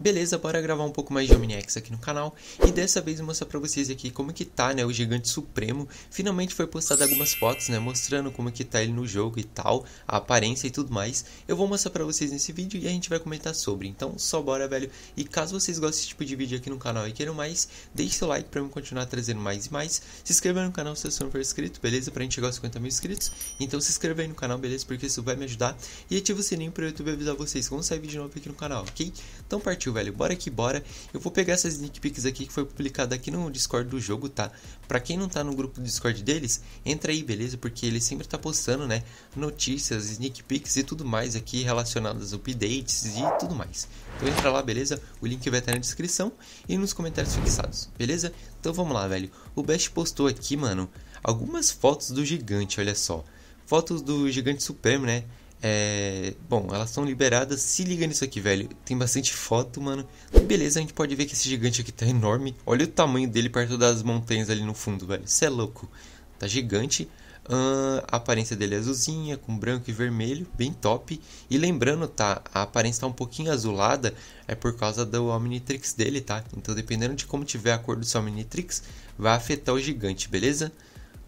Beleza, bora gravar um pouco mais de Omniax aqui no canal e dessa vez mostrar pra vocês aqui como que tá, né, o Gigante Supremo. Finalmente foi postado algumas fotos, né, mostrando como que tá ele no jogo e tal, a aparência e tudo mais. Eu vou mostrar pra vocês nesse vídeo e a gente vai comentar sobre, então só bora, velho. E caso vocês gostem desse tipo de vídeo aqui no canal e queiram mais, deixe seu like pra eu continuar trazendo mais e mais. Se inscreva no canal se você não for inscrito, beleza? Pra gente chegar aos 50 mil inscritos. Então se inscreva aí no canal, beleza? Porque isso vai me ajudar. E ative o sininho pra YouTube avisar vocês quando sair vídeo novo aqui no canal, ok? Então partiu velho. Bora que bora. Eu vou pegar essas sneak peeks aqui que foi publicada aqui no Discord do jogo, tá? Pra quem não tá no grupo do Discord deles, entra aí, beleza? Porque ele sempre tá postando, né? Notícias, sneak peeks e tudo mais aqui relacionadas updates e tudo mais. Então entra lá, beleza? O link vai estar na descrição e nos comentários fixados, beleza? Então vamos lá, velho. O Best postou aqui, mano, algumas fotos do gigante, olha só. Fotos do gigante supremo, né? É... Bom, elas estão liberadas. Se liga nisso aqui, velho. Tem bastante foto, mano. beleza, a gente pode ver que esse gigante aqui tá enorme. Olha o tamanho dele perto das montanhas ali no fundo, velho. Isso é louco. Tá gigante. Uh, a aparência dele é azulzinha, com branco e vermelho, bem top. E lembrando, tá? A aparência tá um pouquinho azulada, é por causa do Omnitrix dele, tá? Então, dependendo de como tiver a cor do seu Omnitrix, vai afetar o gigante, beleza?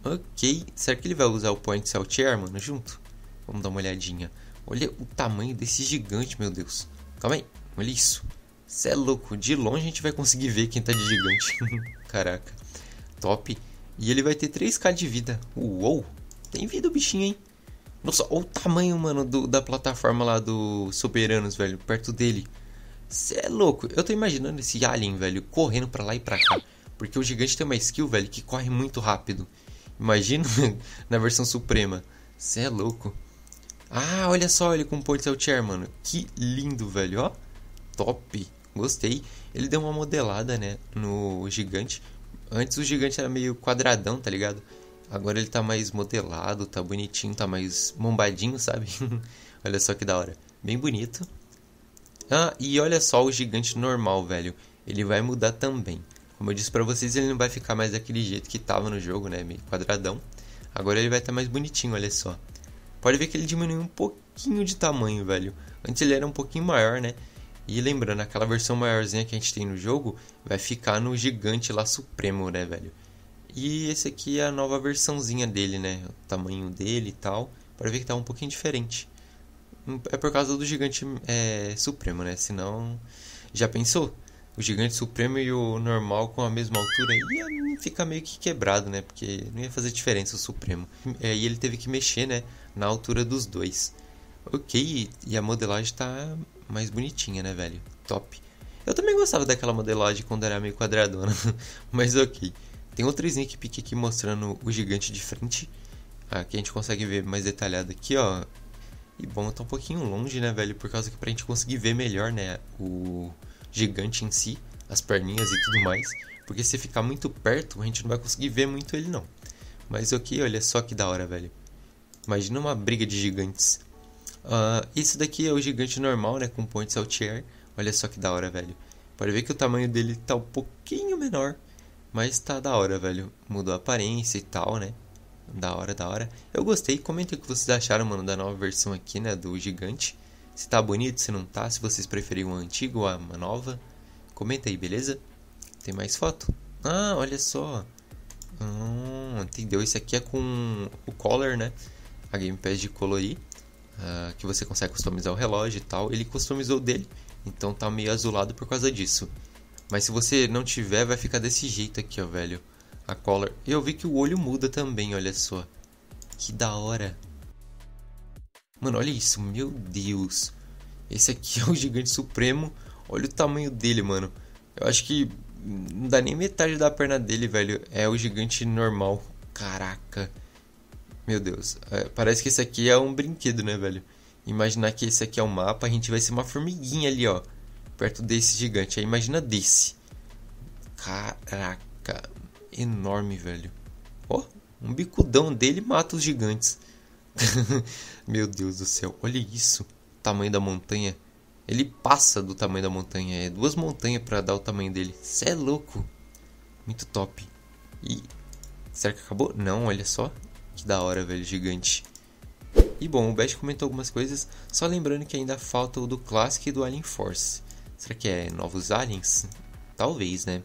Ok, será que ele vai usar o Point Cell Chair, mano, junto? Vamos dar uma olhadinha. Olha o tamanho desse gigante, meu Deus. Calma aí, olha isso. Cê é louco, de longe a gente vai conseguir ver quem tá de gigante. Caraca, top. E ele vai ter 3k de vida. Uou, tem vida o bichinho, hein? Nossa, olha o tamanho, mano, do, da plataforma lá do Soberanos, velho, perto dele. Cê é louco, eu tô imaginando esse alien, velho, correndo pra lá e pra cá. Porque o gigante tem uma skill, velho, que corre muito rápido. Imagina na versão suprema. Cê é louco. Ah, olha só ele com chair, mano. Que lindo, velho, ó. Top, gostei. Ele deu uma modelada, né, no gigante. Antes o gigante era meio quadradão, tá ligado? Agora ele tá mais modelado, tá bonitinho, tá mais bombadinho, sabe? olha só que da hora. Bem bonito. Ah, e olha só o gigante normal, velho. Ele vai mudar também. Como eu disse para vocês, ele não vai ficar mais daquele jeito que tava no jogo, né? Meio quadradão. Agora ele vai estar tá mais bonitinho, olha só. Pode ver que ele diminuiu um pouquinho de tamanho, velho. Antes ele era um pouquinho maior, né? E lembrando, aquela versão maiorzinha que a gente tem no jogo vai ficar no gigante lá supremo, né, velho? E esse aqui é a nova versãozinha dele, né? O tamanho dele e tal. Para ver que tá um pouquinho diferente. É por causa do gigante é, supremo, né? Senão. Já pensou? o gigante supremo e o normal com a mesma altura, ia ficar meio que quebrado, né? Porque não ia fazer diferença o supremo. e aí ele teve que mexer, né? Na altura dos dois. Ok, e a modelagem tá mais bonitinha, né, velho? Top. Eu também gostava daquela modelagem quando era meio quadradona, mas ok. Tem outro Sneak aqui mostrando o gigante de frente. Aqui a gente consegue ver mais detalhado aqui, ó. E bom, tá um pouquinho longe, né, velho? Por causa que pra gente conseguir ver melhor, né, o, gigante em si, as perninhas e tudo mais, porque se ficar muito perto, a gente não vai conseguir ver muito ele não. Mas aqui, olha só que da hora, velho. Imagina uma briga de gigantes. Uh, ah, esse daqui é o gigante normal, né, com ponte saltier. Olha só que da hora, velho. Pode ver que o tamanho dele tá um pouquinho menor, mas tá da hora, velho. Mudou a aparência e tal, né? Da hora, da hora. Eu gostei. Comenta o que vocês acharam, mano, da nova versão aqui, né, do gigante se tá bonito, se não tá, se vocês preferiram uma antiga ou uma nova. Comenta aí, beleza? Tem mais foto? Ah, olha só. Hum, entendeu? Esse aqui é com o collar, né? A gamepad de colorir. Uh, que você consegue customizar o relógio e tal. Ele customizou dele, então tá meio azulado por causa disso. Mas se você não tiver, vai ficar desse jeito aqui, ó, velho. A collar. Eu vi que o olho muda também, olha só. Que da hora. Mano, olha isso, meu Deus. Esse aqui é o gigante supremo. Olha o tamanho dele, mano. Eu acho que não dá nem metade da perna dele, velho. É o gigante normal. Caraca. Meu Deus. É, parece que esse aqui é um brinquedo, né, velho? Imaginar que esse aqui é o um mapa, a gente vai ser uma formiguinha ali, ó. Perto desse gigante. Aí imagina desse. Caraca. Enorme, velho. Ó, um bicudão dele mata os gigantes. Meu Deus do céu, olha isso. O tamanho da montanha. Ele passa do tamanho da montanha. É duas montanhas para dar o tamanho dele. Cê é louco. Muito top. E será que acabou? Não, olha só. Que da hora, velho, gigante. E bom, o Bash comentou algumas coisas, só lembrando que ainda falta o do Classic e do Alien Force. Será que é novos aliens? Talvez, né?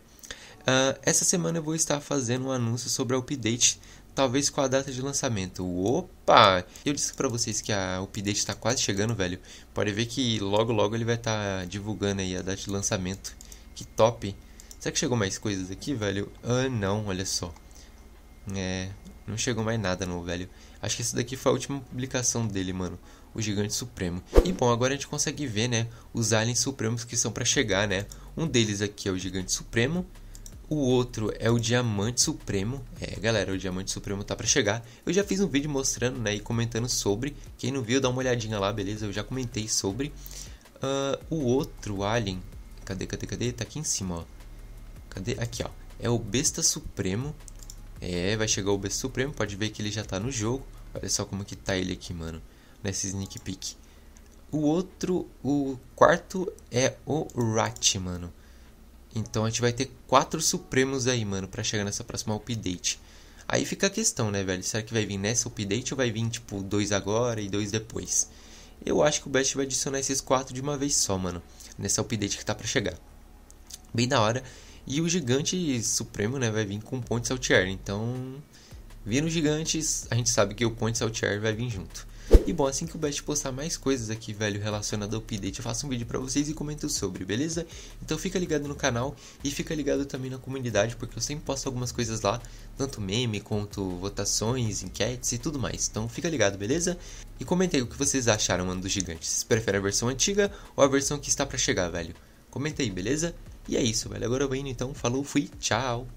Uh, essa semana eu vou estar fazendo um anúncio sobre o update talvez com a data de lançamento. Opa! Eu disse para vocês que a, update está quase chegando, velho. Pode ver que logo logo ele vai estar tá divulgando aí a data de lançamento. Que top! Será que chegou mais coisas aqui, velho? Ah, não, olha só. É, não chegou mais nada não, velho. Acho que essa daqui foi a última publicação dele, mano. O Gigante Supremo. E bom, agora a gente consegue ver, né? Os aliens supremos que são para chegar, né? Um deles aqui é o Gigante Supremo. O outro é o Diamante Supremo. É, galera, o Diamante Supremo tá para chegar. Eu já fiz um vídeo mostrando, né, e comentando sobre. Quem não viu, dá uma olhadinha lá, beleza? Eu já comentei sobre. Uh, o outro Alien, cadê, cadê, cadê? Tá aqui em cima, ó. Cadê? Aqui, ó. É o Besta Supremo. É, vai chegar o Besta Supremo. Pode ver que ele já tá no jogo. Olha só como que tá ele aqui, mano. Nesse sneak peek. O outro, o quarto é o Rat, mano. Então a gente vai ter quatro Supremos aí, mano, para chegar nessa próxima update. Aí fica a questão, né, velho? Será que vai vir nessa update ou vai vir, tipo, dois agora e dois depois? Eu acho que o Best vai adicionar esses quatro de uma vez só, mano. Nessa update que tá pra chegar. Bem da hora. E o Gigante Supremo, né, vai vir com o Ponte Saltier. Então, vindo o Gigante, a gente sabe que o Ponte Saltier vai vir junto. E bom, assim que o Best postar mais coisas aqui, velho, relacionado ao update, eu faço um vídeo para vocês e comento sobre, beleza? Então fica ligado no canal e fica ligado também na comunidade, porque eu sempre posto algumas coisas lá, tanto meme quanto votações, enquetes e tudo mais. Então fica ligado, beleza? E comentei o que vocês acharam, mano, do gigante. Vocês preferem a versão antiga ou a versão que está para chegar, velho? Comenta aí, beleza? E é isso, velho. Agora eu vou indo, então. Falou, fui, tchau!